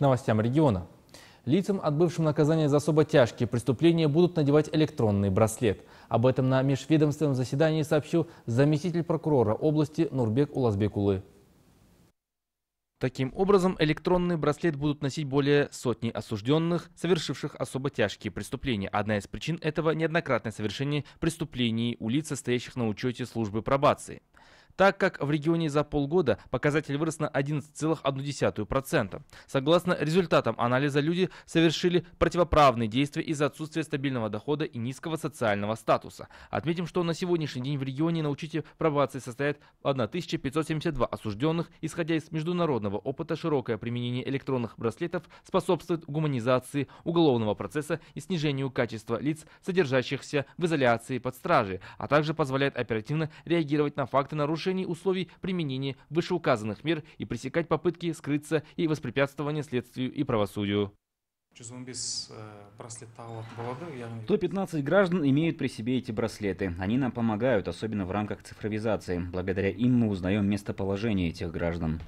новостям региона. Лицам, отбывшим наказание за особо тяжкие преступления, будут надевать электронный браслет. Об этом на межведомственном заседании сообщил заместитель прокурора области Нурбек Улазбекулы. Таким образом, электронный браслет будут носить более сотни осужденных, совершивших особо тяжкие преступления. Одна из причин этого – неоднократное совершение преступлений у лиц, состоящих на учете службы пробации так как в регионе за полгода показатель вырос на 11,1%. Согласно результатам анализа, люди совершили противоправные действия из-за отсутствия стабильного дохода и низкого социального статуса. Отметим, что на сегодняшний день в регионе на учете пробации состоят 1572 осужденных. Исходя из международного опыта, широкое применение электронных браслетов способствует гуманизации уголовного процесса и снижению качества лиц, содержащихся в изоляции под стражей, а также позволяет оперативно реагировать на факты нарушений нарушений условий применения вышеуказанных мер и пресекать попытки скрыться и воспрепятствование следствию и правосудию. 115 э, граждан имеют при себе эти браслеты. Они нам помогают, особенно в рамках цифровизации. Благодаря им мы узнаем местоположение этих граждан.